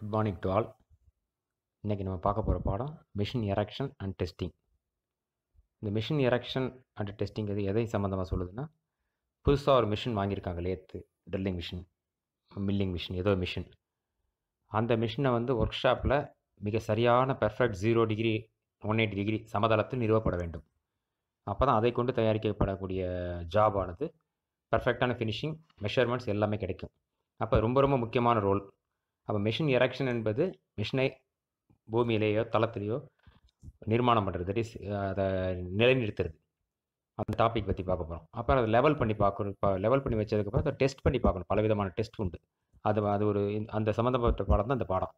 good morning to all இன்றைக்கி நம்ம பார்க்க போகிற பாடம் மிஷின் எரக்ஷன் அண்ட் டெஸ்டிங் இந்த மிஷின் எரக்ஷன் அண்ட் டெஸ்டிங் எது எதை சம்மந்தமாக சொல்லுதுன்னா புதுசாக ஒரு மிஷின் வாங்கியிருக்காங்க lathe drilling machine milling machine ஏதோ மிஷின் அந்த மிஷினை வந்து ஒர்க் ஷாப்பில் மிக சரியான perfect zero degree one eighty degree சமதளத்தில் நிறுவப்பட வேண்டும் அப்போ தான் அதை கொண்டு தயாரிக்கப்படக்கூடிய ஜாப் ஆனது பர்ஃபெக்டான ஃபினிஷிங் மெஷர்மெண்ட்ஸ் எல்லாமே கிடைக்கும் அப்போ ரொம்ப ரொம்ப முக்கியமான ரோல் அப்போ மிஷின் எரக்ஷன் என்பது மிஷினை பூமியிலேயோ தளத்திலேயோ நிர்மாணம் பண்ணுறது தட் இஸ் அதை நிலைநிறுத்துறது அந்த டாபிக் பற்றி பார்க்க போகிறோம் அப்புறம் அதை லெவல் பண்ணி பார்க்கணும் இப்போ லெவல் பண்ணி வச்சதுக்கப்புறம் அதை டெஸ்ட் பண்ணி பார்க்கணும் பல விதமான டெஸ்ட் உண்டு அது அது ஒரு அந்த சம்மந்தப்பட்ட பாடம் தான் அந்த பாடம்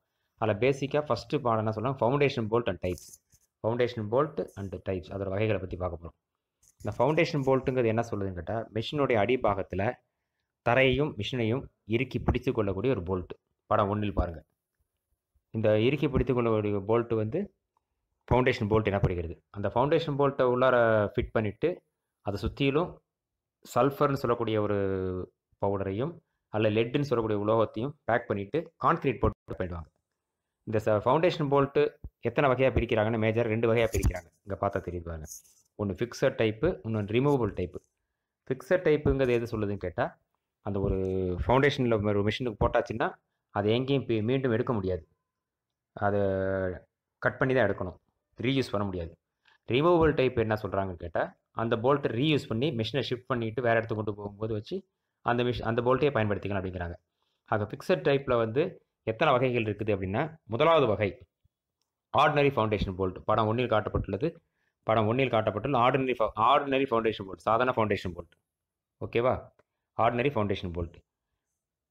அதில் பேசிக்காக ஃபஸ்ட்டு பாடம் என்ன சொல்லுவாங்க foundation bolt and types foundation bolt and types அதோட வகைகளை பற்றி பார்க்க போகிறோம் இந்த ஃபவுண்டேஷன் போல்ட்டுங்கிறது என்ன சொல்லுதுன்னு கேட்டால் மிஷினுடைய அடிபாகத்தில் தரையையும் மிஷினையும் இறுக்கி பிடித்து கொள்ளக்கூடிய ஒரு போல்ட்டு படம் ஒன்றில் பாருங்கள் இந்த இறுக்கி பிடித்து கொண்ட போல்ட்டு வந்து ஃபவுண்டேஷன் போல்ட் எனப்படுகிறது அந்த ஃபவுண்டேஷன் போல்ட்டை உள்ளார ஃபிட் பண்ணிவிட்டு அதை சுற்றிலும் சல்ஃபர்னு சொல்லக்கூடிய ஒரு பவுடரையும் அல்ல லெட்டுன்னு சொல்லக்கூடிய உலோகத்தையும் பேக் பண்ணிவிட்டு கான்க்ரீட் போட்டு போயிடுவாங்க இந்த ச ஃபவுண்டேஷன் போல்ட்டு எத்தனை வகையாக பிரிக்கிறாங்கன்னு மேஜர் ரெண்டு வகையாக பிரிக்கிறாங்க இங்கே பார்த்தா தெரியுது ஒன்று ஃபிக்ஸட் டைப்பு இன்னொன்று ரிமூவபிள் டைப்பு ஃபிக்ஸட் டைப்புங்கிறது எது சொல்லுதுன்னு கேட்டால் அந்த ஒரு ஃபவுண்டேஷனில் ஒரு மிஷினுக்கு போட்டாச்சுன்னா அதை எங்கேயும் மீண்டும் எடுக்க முடியாது அதை கட் பண்ணி தான் எடுக்கணும் ரீயூஸ் பண்ண முடியாது ரிமூவல் டைப் என்ன சொல்கிறாங்கன்னு கேட்டால் அந்த போல்ட்டை ரீயூஸ் பண்ணி மிஷினை ஷிஃப்ட் பண்ணிவிட்டு வேறு இடத்துக்கு கொண்டு போகும்போது வச்சு அந்த மிஷ் அந்த போல்ட்டையே பயன்படுத்திக்கலாம் அப்படிங்கிறாங்க ஆக ஃபிக்ஸட் டைப்பில் வந்து எத்தனை வகைகள் இருக்குது அப்படின்னா முதலாவது வகை ஆர்டினரி ஃபவுண்டேஷன் போல்ட் படம் ஒன்றில் காட்டப்பட்டுள்ளது படம் ஒன்றில் காட்டப்பட்டுள்ள ஆர்டினரி ஆர்டினரி ஃபவுண்டேஷன் போல்ட் சாதாரண ஃபவுண்டேஷன் போல்ட் ஓகேவா ஆர்டினரி ஃபவுண்டேஷன் போல்ட்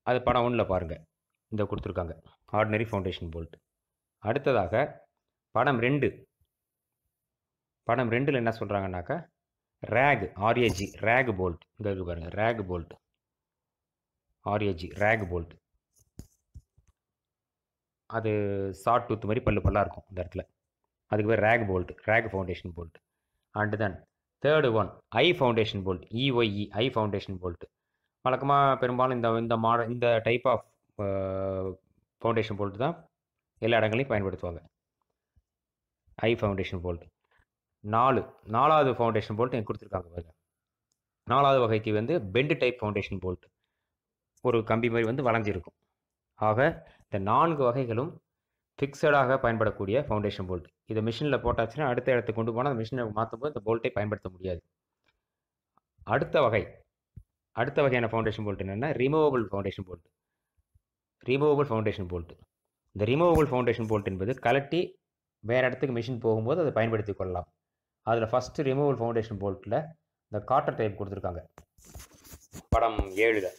அது படம் ஒன்றில் பாருங்கள் இந்த கொடுத்துருக்காங்க ஆர்டினரி ஃபவுண்டேஷன் போல்ட் அடுத்ததாக படம் ரெண்டு படம் ரெண்டில் என்ன சொல்கிறாங்கன்னாக்கா ரேக் ஆர்ஏஜி ரேக் போல்ட் இந்த இருக்கு பாருங்கள் rag bolt R A G rag bolt அது ஷார்ட் டூத் மாதிரி பல்லு பல்லாக இருக்கும் இந்த இடத்துல அதுக்கு பேர் rag bolt rag foundation bolt and then third one eye foundation bolt E Y E eye foundation bolt வழக்கமாக பெரும்பாலும் இந்த இந்த மாடல் இந்த டைப் ஆஃப் ஃபவுண்டேஷன் போல்ட்டு தான் எல்லா இடங்களையும் பயன்படுத்துவாங்க ஐ ஃபவுண்டேஷன் போல்ட் நாலு நாலாவது ஃபவுண்டேஷன் போல்ட் எனக்கு கொடுத்துருக்காங்க பாருங்கள் நாலாவது வகைக்கு வந்து பெண்டு டைப் ஃபவுண்டேஷன் போல்ட் ஒரு கம்பி மாதிரி வந்து வளைஞ்சிருக்கும் ஆக இந்த நான்கு வகைகளும் ஃபிக்ஸடாக பயன்படக்கூடிய ஃபவுண்டேஷன் போல்ட் இதை மிஷினில் போட்டாச்சுன்னா அடுத்த இடத்துக்கு கொண்டு போனால் அந்த மிஷினை மாற்றும்போது இந்த போல்ட்டை பயன்படுத்த முடியாது அடுத்த வகை அடுத்த வகையான ஃபவுண்டேஷன் போல்ட் என்னென்னா removable foundation bolt removable foundation bolt இந்த ரிமூவபிள் ஃபவுண்டேஷன் போல்ட் என்பது கலட்டி வேறு இடத்துக்கு மிஷின் போகும்போது அதை பயன்படுத்தி கொள்ளலாம் அதில் ஃபஸ்ட்டு ரிமூவல் ஃபவுண்டேஷன் போல்ட்டில் இந்த காட்டர் டைப் கொடுத்துருக்காங்க படம் ஏழில்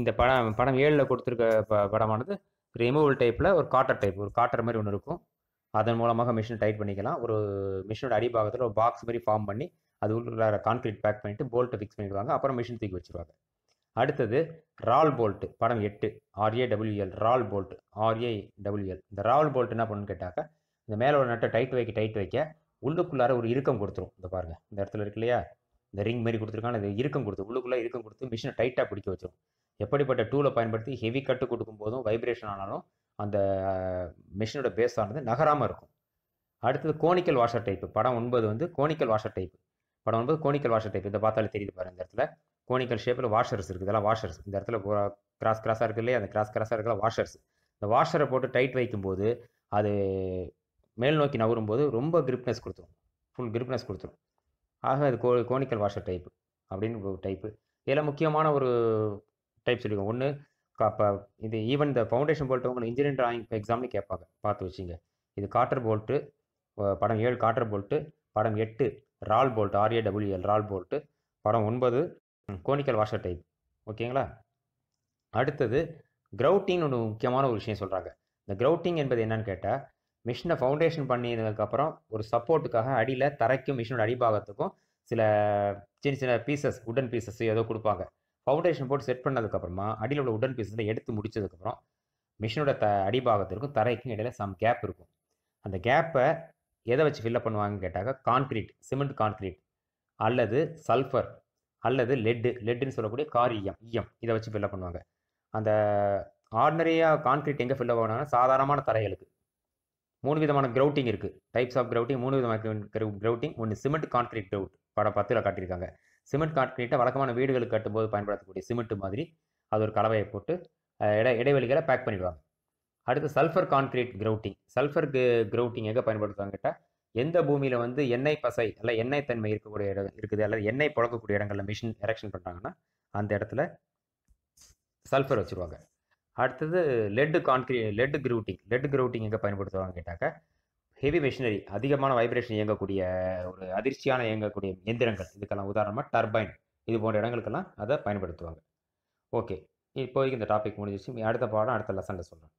இந்த படம் படம் ஏழில் கொடுத்துருக்க ப படமானது ரிமூவல் டைப்பில் ஒரு காட்டர் டைப் ஒரு காட்டர் மாதிரி ஒன்று இருக்கும் அதன் மூலமாக மிஷின் டைட் பண்ணிக்கலாம் ஒரு மிஷினோட அடிபாகத்தில் ஒரு பாக்ஸ் மாதிரி ஃபார்ம் பண்ணி அது உள்ள கான்க்ரீட் பேக் பண்ணிவிட்டு போல்ட்டை ஃபிக்ஸ் பண்ணிடுவாங்க அப்புறம் மிஷின் தூக்கி வச்சுருவாங்க அடுத்தது ரால் போல்ட்டு படம் எட்டு R A W L rawl bolt R A W L இந்த ரால் போல்ட் என்ன பண்ணுன்னு கேட்டாக்க இந்த மேலே ஒரு நட்டை டைட் வைக்க டைட் வைக்க உள்ளுக்குள்ளார ஒரு இறுக்கம் கொடுத்துரும் இந்த பாருங்கள் இந்த இடத்துல இருக்கு இல்லையா இந்த ரிங் மாரி கொடுத்துருக்காங்க அது இறுக்கம் கொடுத்து உள்ளுக்குள்ளே இறுக்கம் கொடுத்து மிஷினை டைட்டாக பிடிக்க வச்சிடும் எப்படிப்பட்ட டூலை பயன்படுத்தி ஹெவி கட்டு கொடுக்கும் போதும் வைப்ரேஷன் ஆனாலும் அந்த மிஷினோட பேஸ் ஆனது நகராமல் இருக்கும் அடுத்தது கோனிக்கல் வாஷர் டைப்பு படம் ஒன்பது வந்து கோனிக்கல் வாஷர் டைப்பு படம் ஒன்பது கோனிக்கல் வாஷர் டைப் இந்த பார்த்தாலே தெரியுது பாருங்க இந்த இடத்துல கோனிக்கல் ஷேப்பில் வாஷர்ஸ் இருக்குது இதெல்லாம் வாஷர்ஸ் இந்த இடத்துல கிராஸ் கிராஸாக இருக்கு இல்லையா அந்த கிராஸ் கிராஸாக இருக்கிற வாஷர்ஸ் இந்த வாஷரை போட்டு டைட் வைக்கும்போது அது மேல் நோக்கி நவரும் போது ரொம்ப கிரிப்னஸ் கொடுத்துரும் ஃபுல் கிரிப்னஸ் கொடுத்துரும் ஆக அது கோ கோனிக்கல் வாஷர் டைப்பு அப்படின்னு ஒரு டைப்பு இதில் முக்கியமான ஒரு டைப் சொல்லியிருக்கோம் ஒன்று இப்போ இது ஈவன் இந்த ஃபவுண்டேஷன் போல்ட்டு உங்களை இன்ஜினியரிங் ட்ராயிங் எக்ஸாம்னு கேட்பாங்க பார்த்து வச்சுங்க இது காட்டர் போல்ட்டு படம் ஏழு காட்டர் போல்ட்டு படம் எட்டு rawl bolt R A W L rawl bolt படம் ஒன்பது கோனிக்கல் வாஷர் டைப் ஓகேங்களா அடுத்தது க்ரௌட்டிங்னு ஒன்று முக்கியமான ஒரு விஷயம் சொல்கிறாங்க இந்த க்ரௌட்டிங் என்பது என்னன்னு கேட்டால் மிஷினை ஃபவுண்டேஷன் பண்ணினதுக்கப்புறம் ஒரு சப்போர்ட்டுக்காக அடியில் தரைக்கும் மிஷினோட அடிபாகத்துக்கும் சில சின்ன சின்ன பீசஸ் உடன் பீசஸ் ஏதோ கொடுப்பாங்க ஃபவுண்டேஷன் போட்டு செட் பண்ணதுக்கப்புறமா அடியில் உள்ள உடன் பீசஸில் எடுத்து முடிச்சதுக்கப்புறம் மிஷினோட த அடிபாகத்திற்கும் தரைக்கும் இடையில சம் கேப் இருக்கும் அந்த கேப்பை எதை வச்சு ஃபில்லப் பண்ணுவாங்கன்னு கேட்டாக்க கான்க்ரீட் சிமெண்ட் கான்க்ரீட் அல்லது சல்ஃபர் அல்லது லெட்டு லெட்டுன்னு சொல்லக்கூடிய காரியம் ஈயம் e e இதை வச்சு ஃபில்லப் பண்ணுவாங்க அந்த ஆர்டினரியாக கான்கிரீட் எங்கே ஃபில்லப் பண்ணுவாங்கன்னா சாதாரணமான தரைகளுக்கு மூணு விதமான கிரௌட்டிங் இருக்குது டைப்ஸ் ஆஃப் கிரௌட்டிங் மூணு விதமான கிரௌட்டிங் ஒன்று சிமெண்ட் கான்கிரீட் கிரௌட் படம் பத்தில் காட்டியிருக்காங்க சிமெண்ட் கான்கிரீட்டை வழக்கமான வீடுகளுக்கு கட்டும்போது பயன்படுத்தக்கூடிய சிமெண்ட் மாதிரி அது ஒரு கலவையை போட்டு இட இடைவெளிகளை பேக் பண்ணிடுவாங்க அடுத்து sulphur concrete grouting sulphur grouting எங்கே பயன்படுத்துவாங்க கேட்டால் எந்த பூமியில் வந்து எண்ணெய் பசை அல்ல எண்ணெய் தன்மை இருக்கக்கூடிய இடம் இருக்குது அல்லது எண்ணெய் புழக்கக்கூடிய இடங்களில் மிஷின் எரெக்ஷன் பண்ணுறாங்கன்னா அந்த இடத்துல சல்ஃபர் வச்சுருவாங்க அடுத்தது லெட்டு கான்கிரீ லெட்டு கிரூட்டிங் லெட்டு கிரூட்டிங் எங்கே பயன்படுத்துவாங்க கேட்டாக்க ஹெவி மிஷினரி அதிகமான வைப்ரேஷன் இயங்கக்கூடிய ஒரு அதிர்ச்சியான இயங்கக்கூடிய எந்திரங்கள் இதுக்கெல்லாம் உதாரணமாக டர்பைன் இது போன்ற இடங்களுக்கெல்லாம் அதை பயன்படுத்துவாங்க ஓகே இப்போதைக்கு இந்த டாபிக் முடிஞ்சிச்சு அடுத்த பாடம் அடுத்த லெசனில் சொல்கிறேன்